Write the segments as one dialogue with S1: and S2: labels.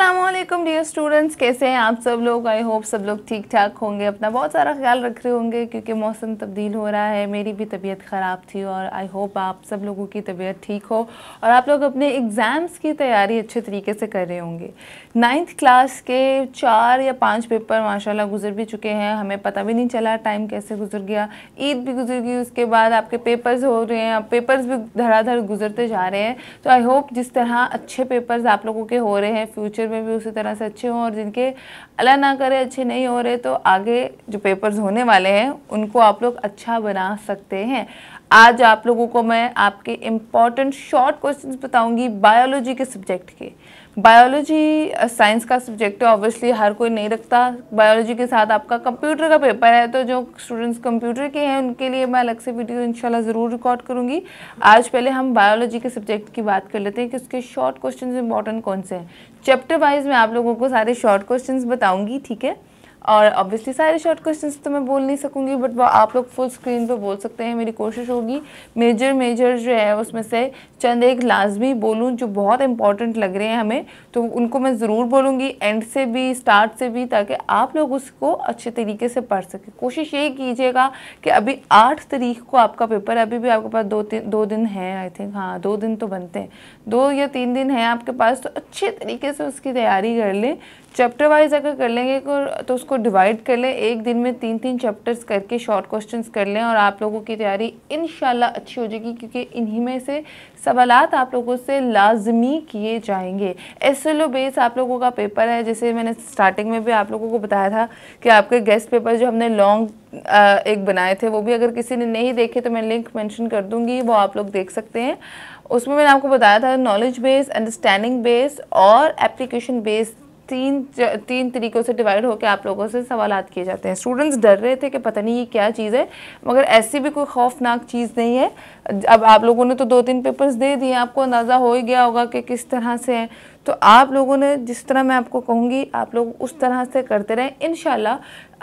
S1: Aslam dear students कैसे हैं आप सब लोग आई होप सब लोग ठीक ठाक होंगे अपना बहुत सारा ख्याल रख रहे होंगे क्योंकि मौसम तब्दील हो रहा है मेरी भी तबीयत ख़राब थी और आई होप आप सब लोगों की तबीयत ठीक हो और आप लोग अपने एग्ज़ाम्स की तैयारी अच्छे तरीके से कर रहे होंगे नाइन्थ क्लास के चार या पाँच पेपर माशा गुजर भी चुके हैं हमें पता भी नहीं चला टाइम कैसे गुजर गया ईद भी गुजर गई उसके बाद आपके पेपर्स हो रहे हैं पेपर्स भी धड़ाधड़ गुजरते जा रहे हैं तो आई होप जिस तरह अच्छे पेपर्स आप लोगों के हो रहे हैं फ्यूचर में भी उसी तरह से अच्छे हों और जिनके अल्लाह ना करे अच्छे नहीं हो रहे तो आगे जो पेपर्स होने वाले हैं उनको आप लोग अच्छा बना सकते हैं आज आप लोगों को मैं आपके इम्पॉर्टेंट शॉर्ट क्वेश्चंस बताऊंगी बायोलॉजी के सब्जेक्ट के बायोलॉजी साइंस uh, का सब्जेक्ट है ऑब्वियसली हर कोई नहीं रखता बायोलॉजी के साथ आपका कंप्यूटर का पेपर है तो जो स्टूडेंट्स कंप्यूटर के हैं उनके लिए मैं अलग से वीडियो इंशाल्लाह ज़रूर रिकॉर्ड करूँगी आज पहले हम बायोलॉजी के सब्जेक्ट की बात कर लेते हैं कि उसके शॉर्ट क्वेश्चन इंपॉर्टेंट कौन से हैं चैप्टर वाइज मैं आप लोगों को सारे शॉर्ट क्वेश्चन बताऊँगी ठीक है और ऑब्वियसली सारे शॉर्ट क्वेश्चंस तो मैं बोल नहीं सकूंगी बट वो आप लोग फुल स्क्रीन पे बोल सकते हैं मेरी कोशिश होगी मेजर मेजर जो है उसमें से चंद एक लाजमी बोलूँ जो बहुत इंपॉर्टेंट लग रहे हैं हमें तो उनको मैं ज़रूर बोलूँगी एंड से भी स्टार्ट से भी ताकि आप लोग उसको अच्छे तरीके से पढ़ सकें कोशिश यही कीजिएगा कि अभी आठ तारीख को आपका पेपर अभी भी आपके पास दो तीन दो दिन है आई थिंक हाँ दो दिन तो बनते हैं दो या तीन दिन हैं आपके पास तो अच्छे तरीके से उसकी तैयारी कर लें चैप्टर वाइज अगर कर लेंगे तो उसको को डिवाइड कर लें एक दिन में तीन तीन चैप्टर्स करके शॉर्ट क्वेश्चंस कर लें और आप लोगों की तैयारी इन अच्छी हो जाएगी क्योंकि इन्हीं में से सवालत आप लोगों से लाजमी किए जाएंगे एस एल बेस आप लोगों का पेपर है जैसे मैंने स्टार्टिंग में भी आप लोगों को बताया था कि आपके गेस्ट पेपर जो हमने लॉन्ग एक बनाए थे वो भी अगर किसी ने नहीं देखे तो मैं लिंक मैंशन कर दूँगी वो आप लोग देख सकते हैं उसमें मैंने आपको बताया था नॉलेज बेस अंडरस्टैंडिंग बेस और एप्लीकेशन बेस तीन तीन तरीक़ों से डिवाइड होकर आप लोगों से सवाल किए जाते हैं स्टूडेंट्स डर रहे थे कि पता नहीं ये क्या चीज़ है मगर ऐसी भी कोई खौफनाक चीज़ नहीं है अब आप लोगों ने तो दो तीन पेपर्स दे दिए आपको अंदाज़ा हो ही गया होगा कि किस तरह से हैं तो आप लोगों ने जिस तरह मैं आपको कहूँगी आप लोग उस तरह से करते रहें इन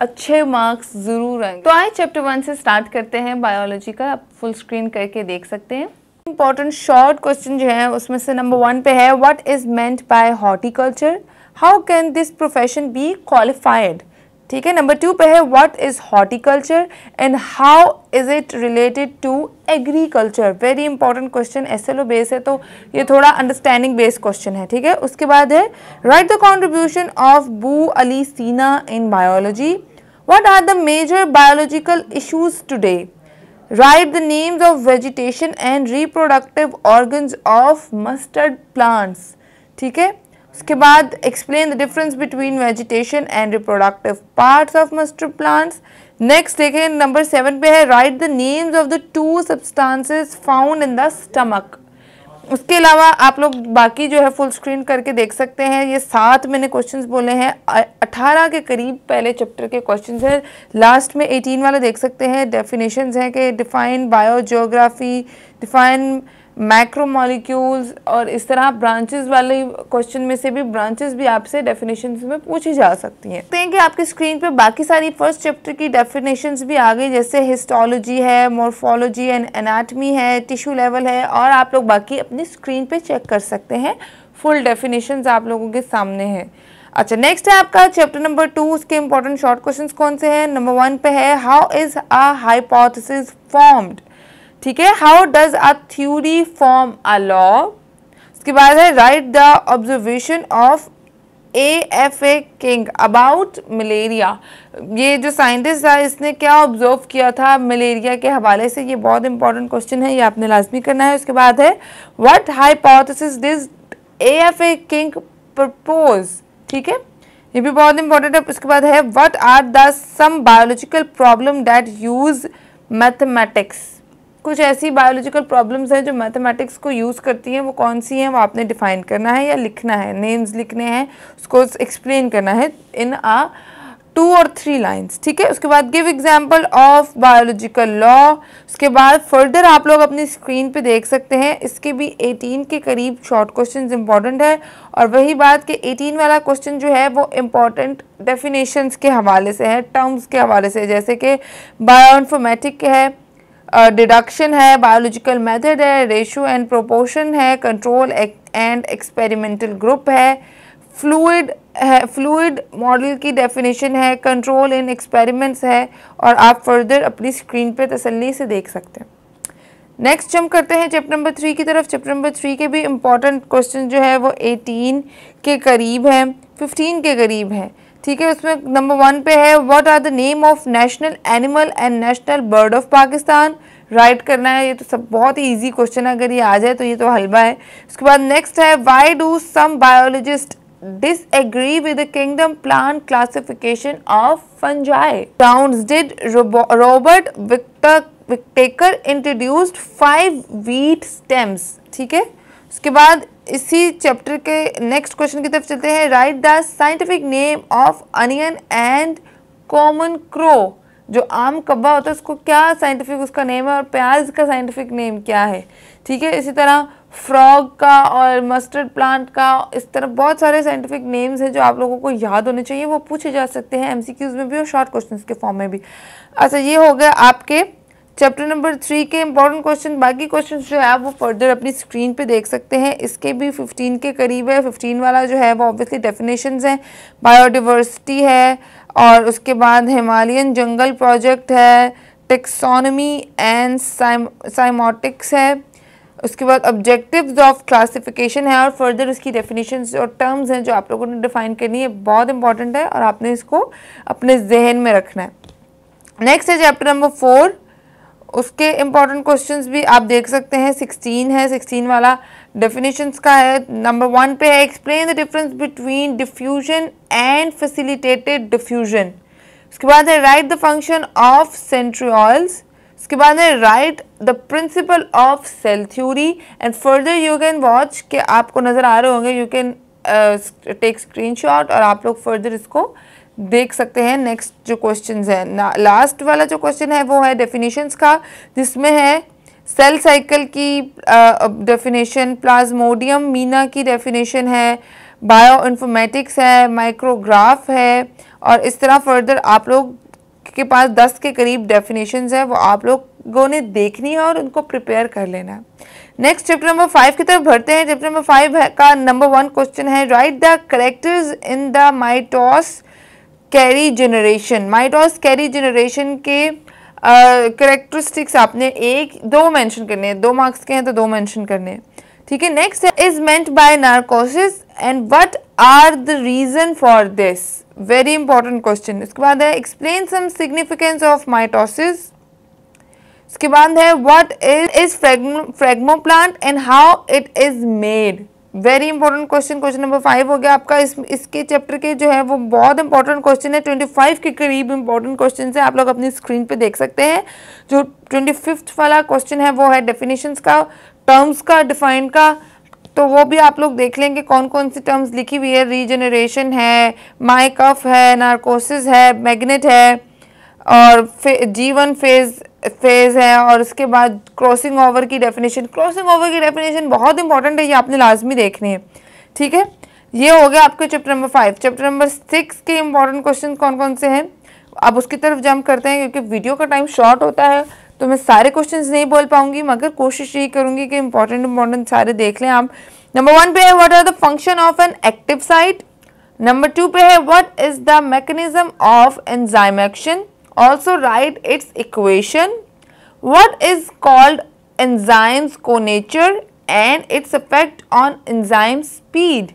S1: अच्छे मार्क्स ज़रूर आएंगे तो आए चैप्टर वन से स्टार्ट करते हैं बायोलॉजी का आप फुल स्क्रीन करके देख सकते हैं इंपॉर्टेंट शॉर्ट क्वेश्चन जो है उसमें से नंबर वन पे है what is meant by horticulture how can this profession be qualified ठीक है नंबर टू पे है what is horticulture and how is it related to agriculture very important question S L O base है तो ये थोड़ा अंडरस्टैंडिंग बेस्ड क्वेश्चन है ठीक है उसके बाद है write the contribution of Bu Ali Sina in biology what are the major biological issues today write the names of vegetation and reproductive organ of mustard plants ठीक है इसके बाद explain the difference between vegetation and reproductive parts of mustard plants next देखें number seven पे है write the names of the two substances found in the stomach उसके अलावा आप लोग बाकी जो है फुल स्क्रीन करके देख सकते हैं ये सात मैंने क्वेश्चंस बोले हैं अठारह के करीब पहले चैप्टर के क्वेश्चंस हैं लास्ट में एटीन वाला देख सकते हैं डेफिनेशंस हैं कि डिफाइन बायोजोग्राफी डिफाइन मैक्रोमोलिक्यूल्स और इस तरह ब्रांचेस वाले क्वेश्चन में से भी ब्रांचेस भी आपसे डेफिनेशन में पूछी जा सकती हैं देखते तो हैं कि आपकी स्क्रीन पे बाकी सारी फर्स्ट चैप्टर की डेफिनेशन भी आ गई जैसे हिस्टोलॉजी है मोर्फोलॉजी एंड एनाटमी है टिश्यू लेवल है और आप लोग बाकी अपनी स्क्रीन पर चेक कर सकते हैं फुल डेफिनेशन आप लोगों के सामने हैं अच्छा नेक्स्ट है आपका चैप्टर नंबर टू उसके इंपॉर्टेंट शॉर्ट क्वेश्चंस कौन से हैं नंबर वन पे है how is a hypothesis formed ठीक है how does a theory form a law उसके बाद है write the observation of A F A King about malaria ये जो साइंटिस्ट था इसने क्या ऑब्जर्व किया था मलेरिया के हवाले से ये बहुत इंपॉर्टेंट क्वेश्चन है ये आपने लाजमी करना है उसके बाद है what hypothesis did A F A King propose ठीक है ये भी बहुत इंपॉर्टेंट है उसके बाद है what are the some biological problem that use mathematics कुछ ऐसी बायोलॉजिकल प्रॉब्लम्स हैं जो मैथमेटिक्स को यूज़ करती हैं वो कौन सी हैं वो आपने डिफ़ाइन करना है या लिखना है नेम्स लिखने हैं उसको एक्सप्लेन करना है इन आ टू और थ्री लाइंस ठीक है उसके बाद give example of biological law उसके बाद फर्दर आप लोग अपनी स्क्रीन पे देख सकते हैं इसके भी 18 के करीब शॉर्ट क्वेश्चन इंपॉर्टेंट है और वही बात कि 18 वाला क्वेश्चन जो है वो इम्पॉर्टेंट डेफिनेशंस के हवाले से है टर्म्स के हवाले से जैसे कि बायो इन्फॉर्मेटिक है डिडक्शन है बायोलॉजिकल मेथड है रेशो एंड प्रोपोर्शन है कंट्रोल एंड एक्सपेरिमेंटल ग्रुप है फ्लूड है फ्लूड मॉडल की डेफिनेशन है कंट्रोल इन एक्सपेरिमेंट्स है और आप फर्दर अपनी स्क्रीन पे तसल्ली से देख सकते हैं नेक्स्ट जम करते हैं चैप्टर नंबर थ्री की तरफ चैप्टर नंबर थ्री के भी इम्पॉर्टेंट क्वेश्चन जो है वो एटीन के करीब हैं फिफ्टीन के करीब हैं ठीक है उसमें नंबर वन पे है what are the name of national animal and national bird of Pakistan write करना है ये तो सब बहुत ही इजी क्वेश्चन है अगर ये आ जाए तो ये तो हलवा है उसके बाद नेक्स्ट है why do some biologist disagree with the kingdom plant classification of fungi टाउंस did Robert Whittaker introduced five वीट स्टेम्स ठीक है इसके बाद इसी चैप्टर के नेक्स्ट क्वेश्चन की तरफ चलते हैं write the scientific name of onion and common crow जो आम कब्बा होता है उसको क्या साइंटिफिक उसका नेम है और प्याज का साइंटिफिक नेम क्या है ठीक है इसी तरह फ्रॉग का और मस्टर्ड प्लांट का इस तरह बहुत सारे साइंटिफिक नेम्स हैं जो आप लोगों को याद होने चाहिए वो पूछे जा सकते हैं एमसीक्यूज में भी और शॉर्ट क्वेश्चंस के फॉर्म में भी अच्छा ये हो गया आपके चैप्टर नंबर थ्री के इंपॉर्टेंट क्वेश्चन बाकी क्वेश्चन जो है आप वो फर्दर अपनी स्क्रीन पे देख सकते हैं इसके भी फिफ्टीन के करीब है फिफ्टीन वाला जो है वो ऑब्वियसली डेफिनेशन है बायोडिवर्सिटी है और उसके बाद हिमालयन जंगल प्रोजेक्ट है टेक्सोनमी एंड साइमोटिक्स है उसके बाद ऑब्जेक्टिव्स ऑफ क्लासिफिकेशन है और फर्दर उसकी डेफिनेशन और टर्म्स हैं जो आप लोगों ने डिफाइन करनी है बहुत इंपॉर्टेंट है और आपने इसको अपने जहन में रखना है नेक्स्ट है चैप्टर नंबर फोर उसके इम्पॉर्टेंट क्वेश्चन भी आप देख सकते हैं सिक्सटीन है सिक्सटीन वाला डेफिनेशन का है नंबर वन पे है explain the difference between diffusion and facilitated diffusion उसके बाद है write the function of centrioles उसके बाद है write the principle of cell theory and further you can watch के आपको नज़र आ रहे होंगे यू कैन टेक शॉट और आप लोग फर्दर इसको देख सकते हैं नेक्स्ट जो क्वेश्चन है लास्ट वाला जो क्वेश्चन है वो है डेफिनेशंस का जिसमें है सेल साइकिल की डेफिनेशन प्लाज्मोडियम मीना की डेफिनेशन है बायो इन्फॉर्मेटिक्स है माइक्रोग्राफ है और इस तरह फर्दर आप लोग के पास दस के करीब डेफिनेशन है वो आप लोगों ने देखनी है और उनको प्रिपेयर कर लेना है नेक्स्ट चैप्टर नंबर फाइव की तरफ भरते हैं चैप्टर नंबर फाइव का नंबर वन क्वेश्चन है write the characters in the mitosis carry generation mitosis carry generation के करेक्टरिस्टिक्स uh, आपने एक दो मेंशन करने हैं दो मार्क्स के हैं तो दो मेंशन करने हैं ठीक है नेक्स्ट है is meant by narcosis and what are the reason for this very important question इसके बाद है explain some significance of mitosis इसके बाद है what is is phragmo plant and how it is made very important question question number five हो गया आपका इस इसके चैप्टर के जो है वो बहुत इंपॉर्टेंट क्वेश्चन है ट्वेंटी फाइव के करीब इंपॉर्टेंट क्वेश्चन है आप लोग अपनी स्क्रीन पे देख सकते हैं जो ट्वेंटी फिफ्थ वाला क्वेश्चन है वो है डेफिनेशन का टर्म्स का डिफाइंड का तो वो भी आप लोग देख लेंगे कौन कौन सी टर्म्स लिखी हुई है रीजनरेशन है माइकअप है नार्कोसिस है मैग्नेट है और फे, जीवन फेज फेज़ है और उसके बाद क्रॉसिंग ओवर की डेफिनेशन क्रॉसिंग ओवर की डेफिनेशन बहुत इंपॉर्टेंट है ये आपने लाजमी देखने हैं ठीक है ये हो गया आपके chapter number five chapter number six के इंपॉर्टेंट क्वेश्चन कौन कौन से हैं अब उसकी तरफ जंप करते हैं क्योंकि वीडियो का टाइम शॉर्ट होता है तो मैं सारे क्वेश्चन नहीं बोल पाऊंगी मगर कोशिश यही करूंगी कि इंपॉर्टेंट इंपॉर्टेंट सारे देख लें आप नंबर वन पे है what are the function of an active site number two पे है what is the mechanism of enzyme action also write its equation what is called enzymes co-nature and its effect on enzyme speed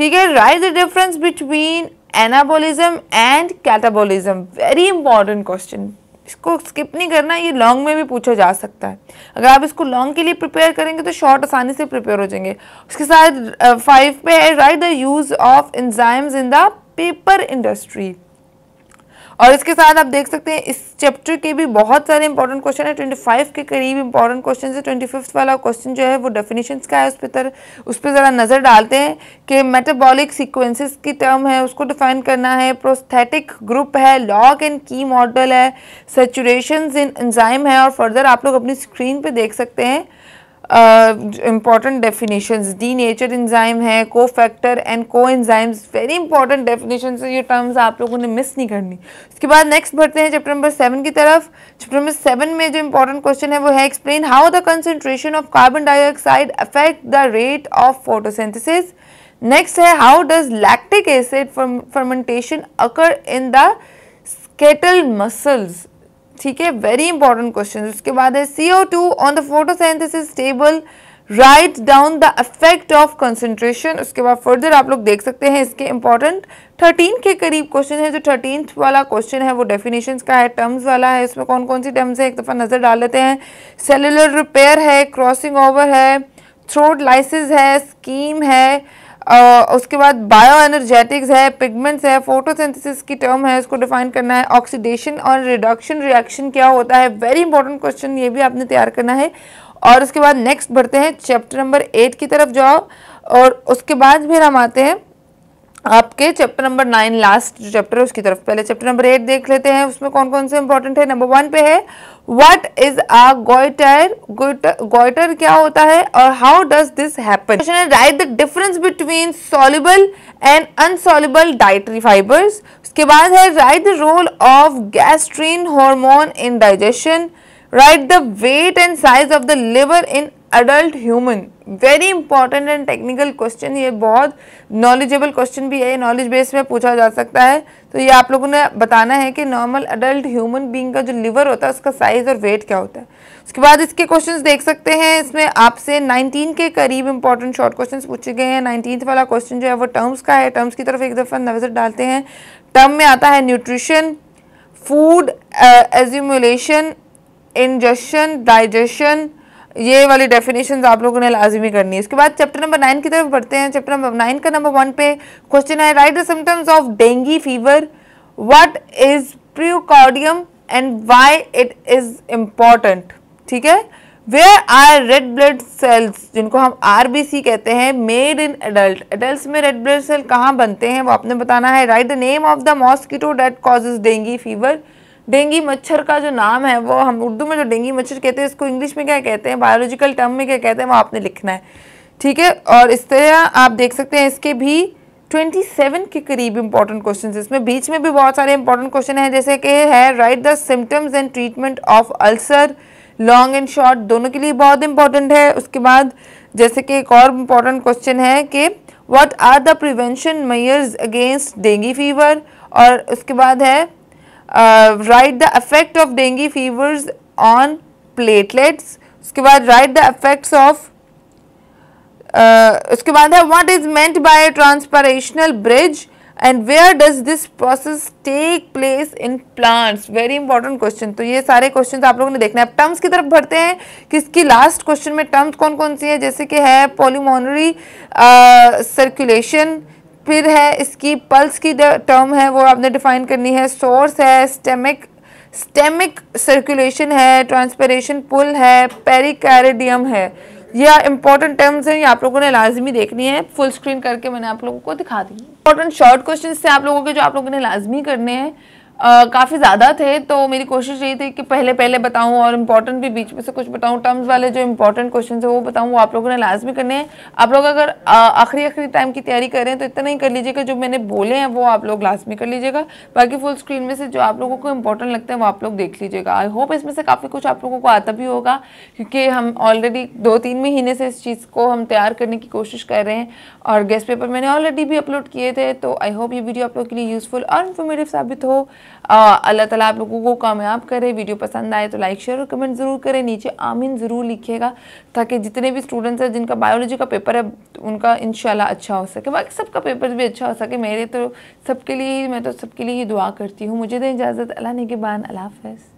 S1: theek hai write the difference between anabolism and catabolism very important question इसको skip नहीं करना ये long में भी पूछा जा सकता है अगर आप इसको लॉन्ग के लिए प्रिपेयर करेंगे तो शॉर्ट आसानी से प्रिपेयर हो जाएंगे उसके साथ फाइव पे है write the use of enzymes in the paper industry और इसके साथ आप देख सकते हैं इस चैप्टर के भी बहुत सारे इंपॉर्टेंट क्वेश्चन है ट्वेंटी फाइव के करीब इंपॉर्टेंट क्वेश्चन है ट्वेंटी फिफ्थ वाला क्वेश्चन जो है वो डेफिनेशन का है उस पर उस पर ज़रा नज़र डालते हैं कि मेटाबॉलिक सिक्वेंसेस की टर्म है उसको डिफाइन करना है प्रोस्थेटिक ग्रुप है लॉक एंड की मॉडल है सेचुरेशन इन एंजाइम है और फर्दर आप लोग अपनी स्क्रीन पर देख सकते हैं important definition denature enzyme है cofactor and coenzymes very important definition ये टर्म्स आप लोगों ने मिस नहीं करनी उसके बाद नेक्स्ट बढ़ते हैं चैप्टर नंबर सेवन की तरफ चैप्टर नंबर सेवन में जो इंपॉर्टेंट क्वेश्चन है वो है explain how the concentration of carbon dioxide affect the rate of photosynthesis next है how does lactic acid fermentation occur in the skeletal muscles ठीक है वेरी इंपॉर्टेंट क्वेश्चन उसके बाद है C O two on the photosynthesis table write down the effect of concentration उसके बाद further आप लोग देख सकते हैं इसके इंपॉर्टेंट थर्टीन के करीब क्वेश्चन है जो थर्टीन वाला क्वेश्चन है वो डेफिनेशन का है टर्म्स वाला है इसमें कौन कौन सी टर्म्स है एक दफ़ा नज़र डाल लेते हैं सेलुलर रिपेयर है क्रॉसिंग ओवर है थ्रोट लाइसिस है स्कीम है उसके बाद बायो एनर्जेटिक्स है पिगमेंट्स है फोटोसिंथेसिस की टर्म है उसको डिफाइन करना है ऑक्सीडेशन और रिडक्शन रिएक्शन क्या होता है वेरी इंपॉर्टेंट क्वेश्चन ये भी आपने तैयार करना है और उसके बाद नेक्स्ट बढ़ते हैं चैप्टर नंबर एट की तरफ जाओ और उसके बाद फिर हम आते हैं आपके चैप्टर नंबर नाइन लास्ट जो चैप्टर है उसकी तरफ पहले चैप्टर नंबर एट देख लेते हैं उसमें कौन कौन से इंपॉर्टेंट है नंबर वन पे है what is a goiter goiter क्या होता है और how does this happen question है write the difference between soluble and unsoluble dietary fibers उसके बाद है write the role of gastrin hormone in digestion write the weight and size of the liver in adult human very important and technical question ये बहुत knowledgeable question भी है knowledge base में पूछा जा सकता है तो ये आप लोगों ने बताना है कि नॉर्मल अडल्ट ह्यूमन बींग का जो लिवर होता है उसका साइज और वेट क्या होता है उसके बाद इसके क्वेश्चन देख सकते हैं इसमें आपसे नाइनटीन के करीब इंपॉर्टेंट शॉर्ट क्वेश्चन पूछे गए हैं नाइनटीन वाला क्वेश्चन जो है वो टर्म्स का है टर्म्स की तरफ एक दफ़ा नजर डालते हैं टर्म में आता है nutrition food accumulation ingestion digestion ये वाली डेफिनेशन आप लोगों ने लाजमी करनी है इसके बाद चैप्टर नंबर नाइन की तरफ बढ़ते हैं चैप्टर नंबर नाइन का नंबर वन पे क्वेश्चन है write the symptoms of dengue fever what is pericardium and why it is important ठीक है where are red blood cells जिनको हम आरबीसी कहते हैं मेड इन एडल्ट एडल्ट में रेड ब्लड सेल कहाँ बनते हैं वो आपने बताना है write the name of the mosquito that causes dengue fever dengue मच्छर का जो नाम है वो हम उर्दू में जो डेंगी मच्छर कहते हैं इसको इंग्लिश में क्या कहते हैं बायोलॉजिकल टर्म में क्या कहते हैं वो आपने लिखना है ठीक है और इस तरह आप देख सकते हैं इसके भी 27 के करीब इंपॉर्टेंट क्वेश्चन इसमें बीच में भी बहुत सारे इंपॉर्टेंट क्वेश्चन हैं जैसे कि है write the symptoms and treatment of ulcer long and short दोनों के लिए बहुत इंपॉर्टेंट है उसके बाद जैसे कि एक और इम्पॉर्टेंट क्वेश्चन है कि what are the prevention measures against dengue fever और उसके बाद है write the effect of dengue fevers on platelets उसके बाद राइट द अफेक्ट्स ऑफ उसके बाद है what is meant by transpirational bridge and where does this process take place in plants very important question तो ये सारे क्वेश्चन आप लोगों ने देखना है टर्म्स की तरफ बढ़ते हैं कि इसकी लास्ट क्वेश्चन में टर्म्स कौन कौन सी है जैसे कि है पोलिमोनरी सर्कुलेशन uh, फिर है इसकी पल्स की टर्म है वो आपने डिफाइन करनी है सोर्स है स्टेमिक स्टेमिक सर्कुलेशन है ट्रांसपेरेशन पुल है पेरिकार्डियम है यह इंपॉर्टेंट टर्म्स हैं ये आप लोगों ने लाजमी देखनी है फुल स्क्रीन करके मैंने आप लोगों को दिखा दी इंपॉर्टेंट शॉर्ट क्वेश्चन थे आप लोगों के जो आप लोगों ने लाजमी करने हैं काफ़ी ज़्यादा थे तो मेरी कोशिश यही थी कि पहले पहले बताऊं और इम्पॉर्टेंट भी बीच में से कुछ बताऊं टर्म्स वाले जो इम्पॉर्टेंट क्वेश्चन है वो बताऊं वो आप लोगों ने लाजमी करने हैं आप लोग अगर आखिरी आखिरी टाइम की तैयारी कर रहे हैं तो इतना ही कर लीजिएगा जो मैंने बोले हैं वो आप लोग लाजमी कर लीजिएगा बाकी फुल स्क्रीन में से जो आप लोगों को इंपॉर्टेंट लगते हैं वो आप लोग देख लीजिएगा आई होप इसमें से काफ़ी कुछ आप लोगों को आता भी होगा क्योंकि हम ऑलरेडी दो तीन महीने से इस चीज़ को हम तैयार करने की कोशिश कर रहे हैं और गेस्ट पेपर मैंने ऑलरेडी भी अपलोड किए थे तो आई होप ये वीडियो आप लोग के लिए यूज़फुल और इन्फॉर्मेटिव साबित हो अल्लाह ताला आप लोगों को कामयाब करे वीडियो पसंद आए तो लाइक शेयर और कमेंट ज़रूर करें नीचे आमीन ज़रूर लिखिएगा ताकि जितने भी स्टूडेंट्स हैं जिनका बायोलॉजी का पेपर है उनका इन अच्छा हो सके बाकी सबका पेपर भी अच्छा हो सके मेरे तो सबके लिए मैं तो सबके लिए ही दुआ करती हूँ मुझे दें इजाज़त अल्लाह ने के बान अल्लाह हाफ़